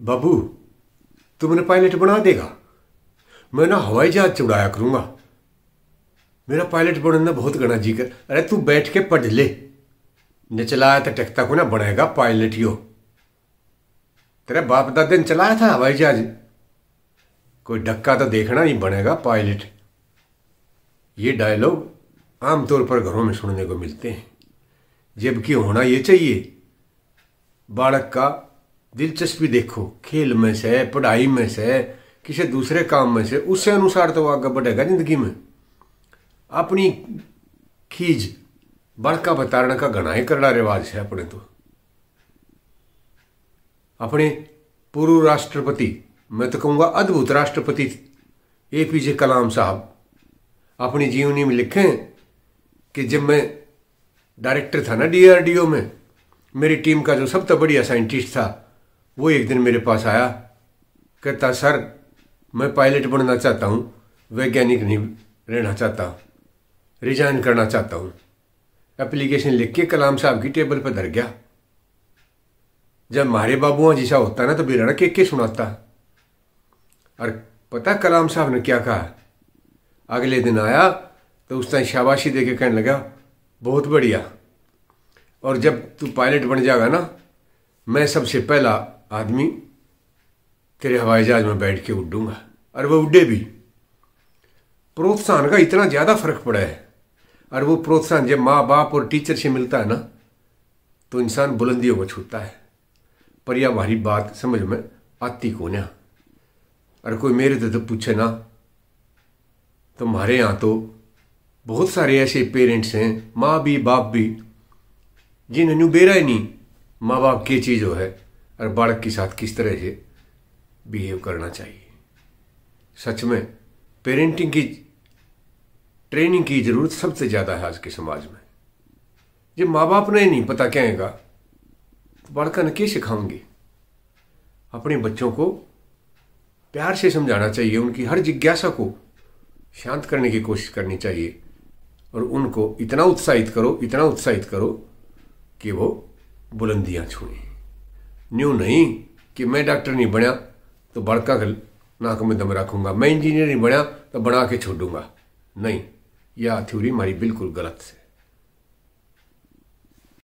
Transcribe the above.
बाबू तुमने पायलट बना देगा मैं ना हवाई जहाज चढ़ाया करूंगा मेरा पायलट बनने बहुत गणा जी कर अरे तू बैठ के पढ़ ले न चलाया तो टकता को ना बनाएगा पायलट यो तेरा बाप दा ने चलाया था हवाई जहाज कोई डक्का तो देखना ही बनेगा पायलट ये डायलॉग आमतौर पर घरों में सुनने को मिलते हैं जबकि होना ये चाहिए बालक का दिलचस्पी देखो खेल में से पढ़ाई में से किसी दूसरे काम में से उससे अनुसार तो आगे बढ़ेगा जिंदगी में अपनी खीज बड़का बतारण का घना ही करड़ा रिवाज है अपने तो अपने पूर्व राष्ट्रपति मैं तो कहूँगा अद्भुत राष्ट्रपति ए पी जे कलाम साहब अपनी जीवनी में लिखें कि जब मैं डायरेक्टर था ना डीआरडीओ में मेरी टीम का जो सबसे बढ़िया साइंटिस्ट था वो एक दिन मेरे पास आया कहता सर मैं पायलट बनना चाहता हूँ वैज्ञानिक नहीं रहना चाहता रिजाइन करना चाहता हूँ एप्लीकेशन लिख के कलाम साहब की टेबल पर धर गया जब मारे बाबूआ जैसा होता ना तो बिराड़ा के के सुनाता और पता कलाम साहब ने क्या कहा अगले दिन आया तो उस टाइम शाबाशी दे के कहने लगा बहुत बढ़िया और जब तू पायलट बन जाएगा ना मैं सबसे पहला आदमी तेरे हवाई जहाज में बैठ के उड्डूंगा और वह उड्डे भी प्रोत्साहन का इतना ज़्यादा फर्क पड़ा है और वो प्रोत्साहन जब माँ बाप और टीचर से मिलता है ना तो इंसान बुलंदियों को छूता है पर यह हमारी बात समझ में आती को ना और कोई मेरे तो पूछे ना तो हमारे यहाँ तो बहुत सारे ऐसे पेरेंट्स हैं माँ भी बाप भी जिन्हें बेरा ही नहीं माँ बाप की चीज़ हो है और बालक के साथ किस तरह से बिहेव करना चाहिए सच में पेरेंटिंग की ट्रेनिंग की जरूरत सबसे ज़्यादा है आज के समाज में जब माँ बाप ने नहीं पता कहेगा तो बालक ने क्या सिखाऊंगी अपने बच्चों को प्यार से समझाना चाहिए उनकी हर जिज्ञासा को शांत करने की कोशिश करनी चाहिए और उनको इतना उत्साहित करो इतना उत्साहित करो कि वो बुलंदियां छूएं न्यू नहीं कि मैं डॉक्टर नहीं बनया तो बड़का नाक में दम रखूंगा मैं इंजीनियर नहीं बनया तो बना के छोड़ नहीं यह थ्योरी हमारी बिल्कुल गलत है